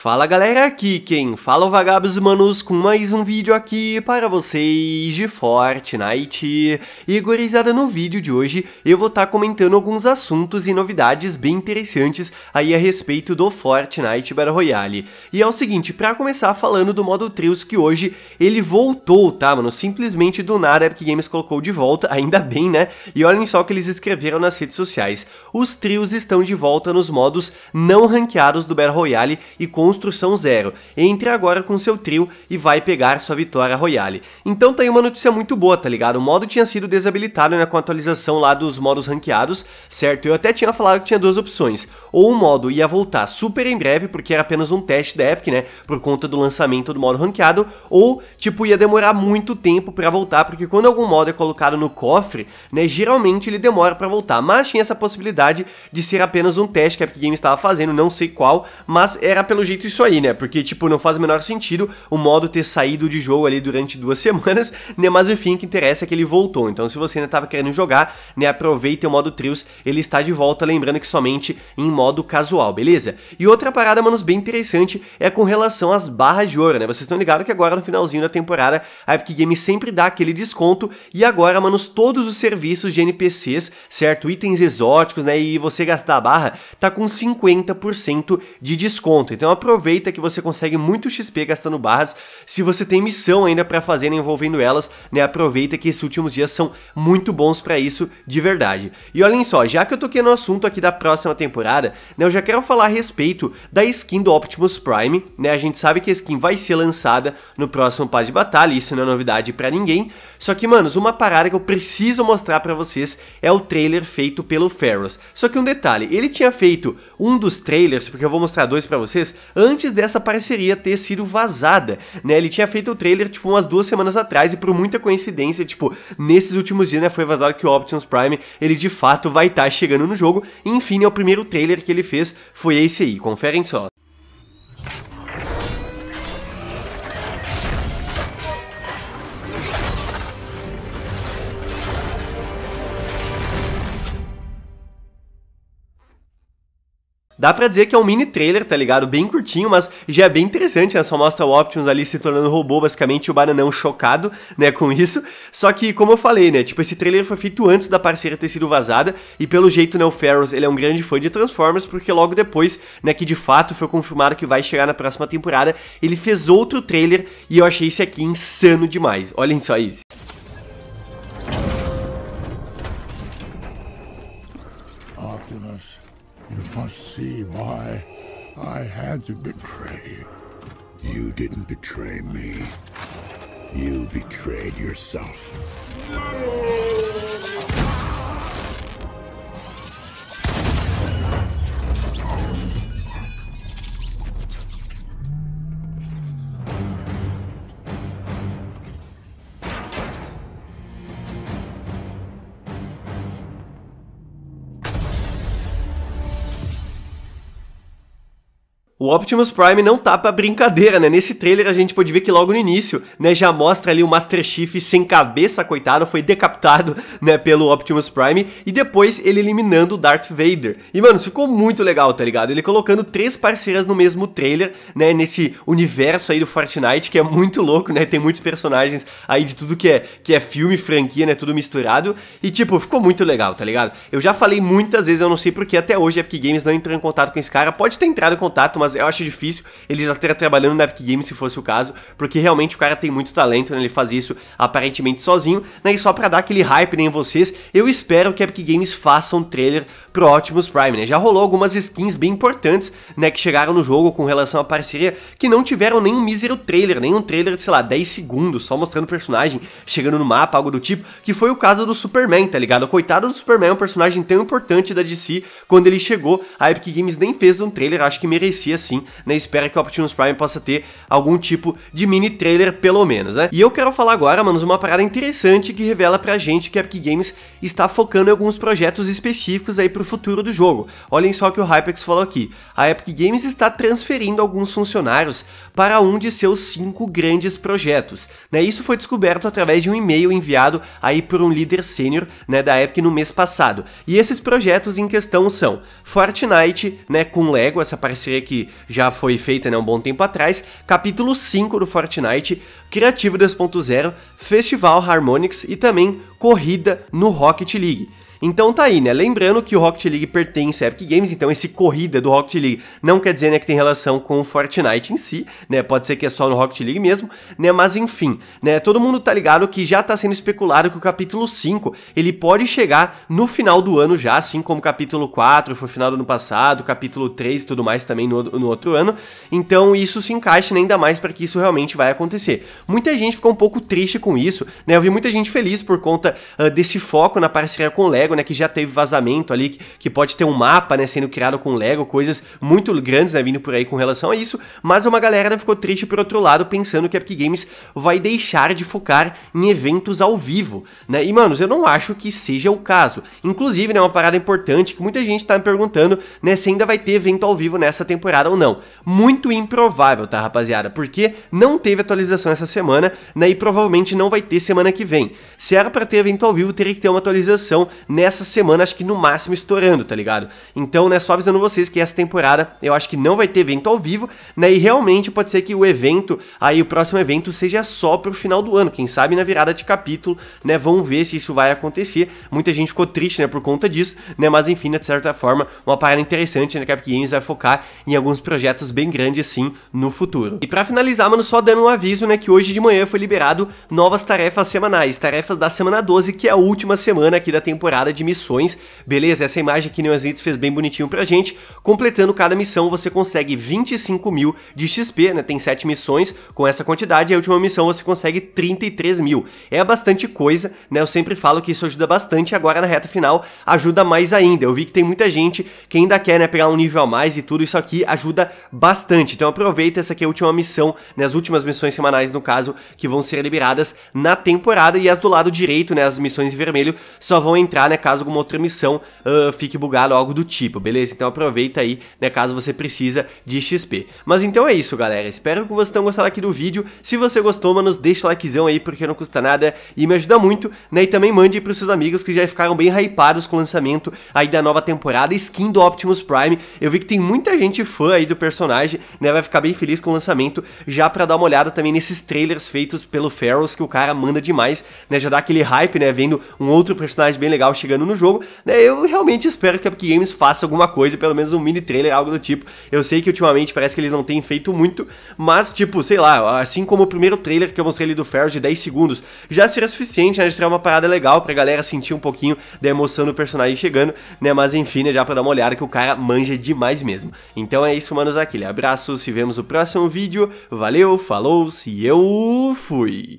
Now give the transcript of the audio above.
Fala galera, aqui quem fala é o Vagabos Manos com mais um vídeo aqui para vocês de Fortnite. E gurizada, no vídeo de hoje eu vou estar tá comentando alguns assuntos e novidades bem interessantes aí a respeito do Fortnite Battle Royale. E é o seguinte, para começar falando do modo Trios que hoje ele voltou, tá mano? Simplesmente do nada a Epic Games colocou de volta, ainda bem né? E olhem só o que eles escreveram nas redes sociais. Os Trios estão de volta nos modos não ranqueados do Battle Royale e com Construção Zero. Entre agora com seu trio e vai pegar sua vitória royale. Então tem tá uma notícia muito boa, tá ligado? O modo tinha sido desabilitado né, com a atualização lá dos modos ranqueados, certo? Eu até tinha falado que tinha duas opções. Ou o modo ia voltar super em breve, porque era apenas um teste da Epic, né? Por conta do lançamento do modo ranqueado, ou tipo ia demorar muito tempo para voltar, porque quando algum modo é colocado no cofre, né, geralmente ele demora para voltar, mas tinha essa possibilidade de ser apenas um teste que a Epic Games estava fazendo, não sei qual, mas era pelo jeito feito isso aí, né? Porque, tipo, não faz o menor sentido o modo ter saído de jogo ali durante duas semanas, né? Mas enfim, o que interessa é que ele voltou. Então, se você ainda estava querendo jogar, né? Aproveita o modo Trios, ele está de volta, lembrando que somente em modo casual, beleza? E outra parada, manos, bem interessante é com relação às barras de ouro, né? Vocês estão ligados que agora no finalzinho da temporada, a Epic Games sempre dá aquele desconto e agora, manos, todos os serviços de NPCs, certo? Itens exóticos, né? E você gastar a barra, tá com 50% de desconto. Então, aproveita aproveita que você consegue muito XP gastando barras. Se você tem missão ainda para fazer envolvendo elas, né, aproveita que esses últimos dias são muito bons para isso de verdade. E olhem só, já que eu toquei no assunto aqui da próxima temporada, né, eu já quero falar a respeito da skin do Optimus Prime, né? A gente sabe que a skin vai ser lançada no próximo Paz de batalha, isso não é novidade para ninguém. Só que, manos, uma parada que eu preciso mostrar para vocês é o trailer feito pelo Ferros. Só que um detalhe, ele tinha feito um dos trailers, porque eu vou mostrar dois para vocês, antes dessa parceria ter sido vazada, né? Ele tinha feito o trailer, tipo, umas duas semanas atrás e por muita coincidência, tipo, nesses últimos dias, né, foi vazado que o Options Prime, ele de fato vai estar tá chegando no jogo. E, enfim, é o primeiro trailer que ele fez, foi esse aí, conferem só. Dá pra dizer que é um mini trailer, tá ligado? Bem curtinho, mas já é bem interessante, né? Só mostra o Optimus ali se tornando robô, basicamente, o Bananão chocado, né, com isso. Só que, como eu falei, né, tipo, esse trailer foi feito antes da parceira ter sido vazada, e pelo jeito, né, o Ferros, ele é um grande fã de Transformers, porque logo depois, né, que de fato foi confirmado que vai chegar na próxima temporada, ele fez outro trailer, e eu achei esse aqui insano demais. Olhem só isso. You must see why I had to betray you. You didn't betray me. You betrayed yourself. O Optimus Prime não tá pra brincadeira, né? Nesse trailer a gente pode ver que logo no início, né, já mostra ali o Master Chief sem cabeça, coitado, foi decapitado, né, pelo Optimus Prime, e depois ele eliminando o Darth Vader. E, mano, ficou muito legal, tá ligado? Ele colocando três parceiras no mesmo trailer, né, nesse universo aí do Fortnite, que é muito louco, né, tem muitos personagens aí de tudo que é, que é filme, franquia, né, tudo misturado, e, tipo, ficou muito legal, tá ligado? Eu já falei muitas vezes, eu não sei porque até hoje a Epic Games não entrou em contato com esse cara, pode ter entrado em contato, mas mas eu acho difícil ele já estaria trabalhando na Epic Games se fosse o caso, porque realmente o cara tem muito talento, né? Ele faz isso aparentemente sozinho, né? E só pra dar aquele hype né, em vocês, eu espero que a Epic Games faça um trailer pro Optimus Prime, né? Já rolou algumas skins bem importantes, né? Que chegaram no jogo com relação à parceria, que não tiveram nenhum mísero trailer, nenhum trailer de, sei lá, 10 segundos, só mostrando o personagem, chegando no mapa, algo do tipo, que foi o caso do Superman, tá ligado? Coitado do Superman, é um personagem tão importante da DC, quando ele chegou, a Epic Games nem fez um trailer, acho que merecia assim, na né? espera que o Optimus Prime possa ter algum tipo de mini trailer, pelo menos, né? E eu quero falar agora, manos, uma parada interessante que revela pra gente que a Epic Games está focando em alguns projetos específicos aí pro futuro do jogo. Olhem só o que o Hypex falou aqui. A Epic Games está transferindo alguns funcionários para um de seus cinco grandes projetos. Né? Isso foi descoberto através de um e-mail enviado aí por um líder sênior né, da Epic no mês passado. E esses projetos em questão são Fortnite, né, com Lego, essa parceria que já foi feita né, um bom tempo atrás, capítulo 5 do Fortnite, Criativo 2.0, Festival Harmonix e também Corrida no Rocket League. Então tá aí, né? Lembrando que o Rocket League pertence à Epic Games, então esse corrida do Rocket League não quer dizer né, que tem relação com o Fortnite em si, né? Pode ser que é só no Rocket League mesmo, né? Mas enfim, né? Todo mundo tá ligado que já tá sendo especulado que o capítulo 5 ele pode chegar no final do ano já, assim como o capítulo 4 foi final do ano passado, capítulo 3 e tudo mais também no, no outro ano. Então isso se encaixa né, ainda mais para que isso realmente vai acontecer. Muita gente ficou um pouco triste com isso, né? Eu vi muita gente feliz por conta uh, desse foco na parceria com o Lego Lego, né? Que já teve vazamento ali, que, que pode ter um mapa, né? Sendo criado com Lego, coisas muito grandes, né? Vindo por aí com relação a isso. Mas uma galera né, ficou triste por outro lado, pensando que a Epic Games vai deixar de focar em eventos ao vivo, né? E, manos, eu não acho que seja o caso. Inclusive, né? Uma parada importante que muita gente tá me perguntando, né? Se ainda vai ter evento ao vivo nessa temporada ou não. Muito improvável, tá, rapaziada? Porque não teve atualização essa semana, né? E provavelmente não vai ter semana que vem. Se era para ter evento ao vivo, teria que ter uma atualização nessa semana, acho que no máximo estourando, tá ligado? Então, né, só avisando vocês que essa temporada eu acho que não vai ter evento ao vivo, né? E realmente pode ser que o evento, aí o próximo evento seja só pro final do ano, quem sabe na virada de capítulo, né? Vamos ver se isso vai acontecer. Muita gente ficou triste, né, por conta disso, né? Mas enfim, né, de certa forma, uma parada interessante, né, que a Epic Games vai focar em alguns projetos bem grandes assim no futuro. E para finalizar, mano, só dando um aviso, né, que hoje de manhã foi liberado novas tarefas semanais, tarefas da semana 12, que é a última semana aqui da temporada de missões. Beleza, essa imagem que Neoazitz fez bem bonitinho pra gente. Completando cada missão, você consegue 25 mil de XP, né? Tem 7 missões com essa quantidade, e a última missão você consegue 33 mil. É bastante coisa, né? Eu sempre falo que isso ajuda bastante, agora na reta final ajuda mais ainda. Eu vi que tem muita gente que ainda quer, né, pegar um nível a mais e tudo isso aqui ajuda bastante. Então aproveita, essa aqui é a última missão, né, as últimas missões semanais, no caso, que vão ser liberadas na temporada, e as do lado direito, né, as missões em vermelho, só vão entrar, né, né, caso alguma outra missão uh, fique bugada ou algo do tipo, beleza? Então aproveita aí, né, caso você precisa de XP. Mas então é isso, galera. Espero que vocês tenham gostado aqui do vídeo. Se você gostou, mano, deixa o likezão aí, porque não custa nada e me ajuda muito, né? E também mande para os seus amigos que já ficaram bem hypados com o lançamento aí da nova temporada, skin do Optimus Prime. Eu vi que tem muita gente fã aí do personagem, né? Vai ficar bem feliz com o lançamento, já para dar uma olhada também nesses trailers feitos pelo Ferals, que o cara manda demais, né? Já dá aquele hype, né? Vendo um outro personagem bem legal chegando chegando no jogo, né? Eu realmente espero que a Epic Games faça alguma coisa, pelo menos um mini trailer, algo do tipo. Eu sei que ultimamente parece que eles não têm feito muito, mas tipo, sei lá, assim como o primeiro trailer que eu mostrei ali do Ferro de 10 segundos, já seria suficiente, né? seria uma parada legal pra galera sentir um pouquinho da emoção do personagem chegando, né? Mas enfim, né? Já pra dar uma olhada que o cara manja demais mesmo. Então é isso, manos, aquele abraço, se vemos no próximo vídeo, valeu, falou, se eu fui!